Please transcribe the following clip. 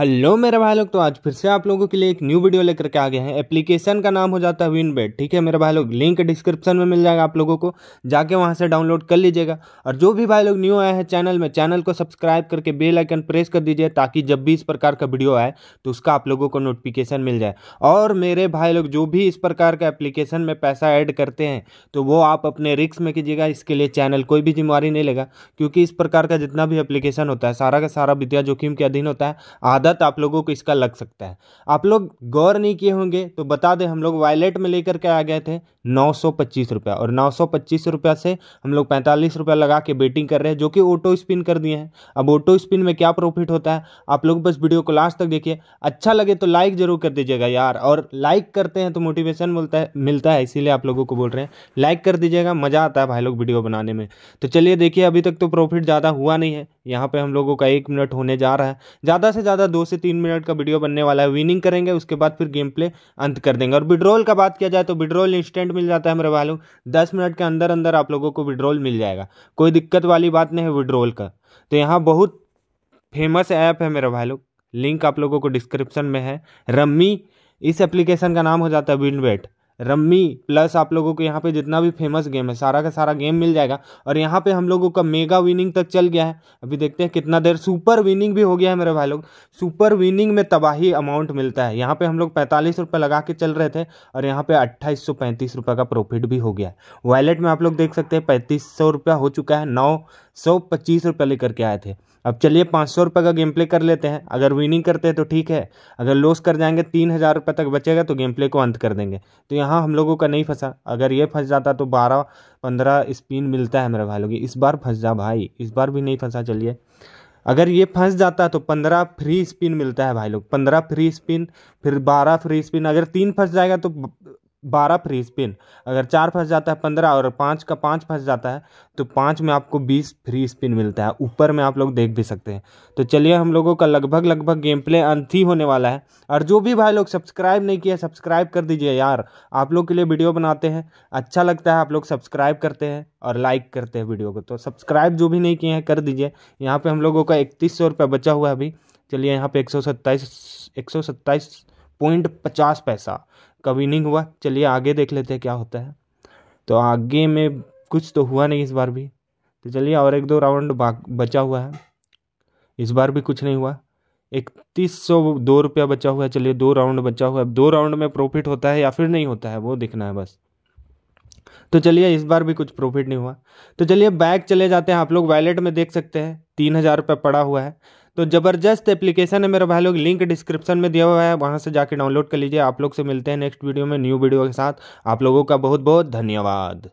hello मेरे भाई लोग तो आज फिर से आप लोगों के लिए एक न्यू वीडियो लेकर के आ गए हैं एप्लीकेशन का नाम हो जाता है बेट ठीक है मेरे भाई लोग लिंक डिस्क्रिप्शन में मिल जाएगा आप लोगों को जाके वहां से डाउनलोड कर लीजिएगा और जो भी भाई लोग न्यू आए हैं चैनल में चैनल को सब्सक्राइब करके बेल आइकन प्रेस कर दीजिए ताकि जब भी इस प्रकार का वीडियो आए तो उसका आप लोगों को नोटिफिकेशन मिल जाए और मेरे भाई लोग जो भी इस प्रकार का एप्लीकेशन में पैसा ऐड करते हैं तो वो आप अपने रिक्स में कीजिएगा इसके लिए चैनल कोई भी जिम्मेवारी नहीं लेगा क्योंकि इस प्रकार का जितना भी एप्लीकेशन होता है सारा का सारा विद्या जोखिम के अधीन होता है आधा आदत आप लोगों को इसका लग सकता है आप लोग गौर नहीं किए होंगे तो बता दें हम लोग वायलेट में लेकर के आ गए थे नौ सौ पच्चीस रुपया और नौ सौ पच्चीस रुपया से हम लोग पैंतालीस रुपया लगा के बेटिंग कर रहे हैं जो कि ऑटो स्पिन कर दिए हैं अब ऑटो स्पिन में क्या प्रॉफिट होता है आप लोग बस वीडियो को लास्ट तक देखिए अच्छा लगे तो लाइक जरूर कर दीजिएगा यार और लाइक करते हैं तो मोटिवेशन मिलता है मिलता है इसीलिए आप लोगों को बोल रहे हैं लाइक कर दीजिएगा मज़ा आता है भाई लोग वीडियो बनाने में तो चलिए देखिए अभी तक तो प्रॉफिट ज़्यादा हुआ नहीं है यहाँ पर हम लोगों का एक मिनट होने जा रहा है ज़्यादा से ज़्यादा दो दो से तीन मिनट का वीडियो बनने वाला है विनिंग करेंगे उसके बाद फिर गेम प्ले अंत कर देंगे और विड्रॉल का बात किया जाए तो विड्रॉल इंस्टेंट मिल जाता है हमारे वालू दस मिनट के अंदर अंदर आप लोगों को विड्रॉल मिल जाएगा कोई दिक्कत वाली बात नहीं है विड्रॉल का तो यहाँ बहुत फेमस ऐप है मेरा भाई लोग लिंक आप लोगों को डिस्क्रिप्शन में है रम्मी इस एप्लीकेशन का नाम हो जाता है विनवेट रम्मी प्लस आप लोगों को यहाँ पे जितना भी फेमस गेम है सारा का सारा गेम मिल जाएगा और यहाँ पे हम लोगों का मेगा विनिंग तक चल गया है अभी देखते हैं कितना देर सुपर विनिंग भी हो गया है मेरे भाई लोग सुपर विनिंग में तबाही अमाउंट मिलता है यहाँ पे हम लोग पैंतालीस रुपये लगा के चल रहे थे और यहाँ पे अट्ठाईस सौ पैंतीस रुपये का प्रॉफिट भी हो गया है वॉलेट में आप लोग देख सकते हैं पैंतीस सौ रुपया हो चुका है नौ सौ पच्चीस रुपये लेकर के आए थे अब चलिए पाँच सौ रुपये का गेम प्ले कर लेते हैं अगर विनिंग करते हैं तो ठीक है अगर लॉस कर जाएंगे तीन हज़ार रुपये तक बचेगा तो गेम प्ले को अंत कर देंगे तो यहाँ हम लोगों का नहीं फंसा अगर ये फंस जाता तो बारह पंद्रह स्पिन मिलता है मेरे भाई लोग इस बार फंस जा भाई इस बार भी नहीं फंसा चलिए अगर ये फंस जाता तो पंद्रह फ्री स्पिन मिलता है भाई लोग पंद्रह फ्री स्पिन फिर बारह फ्री स्पिन अगर तीन फंस जाएगा तो बारह फ्री स्पिन अगर चार फंस जाता है पंद्रह और पाँच का पाँच फंस जाता है तो पाँच में आपको बीस फ्री स्पिन मिलता है ऊपर में आप लोग देख भी सकते हैं तो चलिए हम लोगों का लगभग लगभग गेम प्ले अंत ही होने वाला है और जो भी भाई लोग सब्सक्राइब नहीं किया सब्सक्राइब कर दीजिए यार आप लोग के लिए वीडियो बनाते हैं अच्छा लगता है आप लोग सब्सक्राइब करते हैं और लाइक करते हैं वीडियो को तो सब्सक्राइब जो भी नहीं किए हैं कर दीजिए यहाँ पर हम लोगों का इकतीस सौ बचा हुआ है अभी चलिए यहाँ पे एक सौ एक सौ पॉइंट पचास पैसा कभी नहीं हुआ चलिए आगे देख लेते हैं क्या होता है तो आगे में कुछ तो हुआ नहीं इस बार भी तो चलिए और एक दो राउंड बचा हुआ है इस बार भी कुछ नहीं हुआ इकतीस सौ दो रुपया बचा हुआ है चलिए दो राउंड बचा हुआ है अब दो राउंड में प्रॉफिट होता है या फिर नहीं होता है वो देखना है बस तो चलिए इस बार भी कुछ प्रॉफिट नहीं हुआ तो चलिए बैग चले जाते हैं आप लोग वैलेट में देख सकते हैं तीन हज़ार रुपये पड़ा हुआ है तो ज़बरदस्त एप्लीकेशन है मेरे भाई लोग लिंक डिस्क्रिप्शन में दिया हुआ है वहाँ से जाके डाउनलोड कर लीजिए आप लोग से मिलते हैं नेक्स्ट वीडियो में न्यू वीडियो के साथ आप लोगों का बहुत बहुत धन्यवाद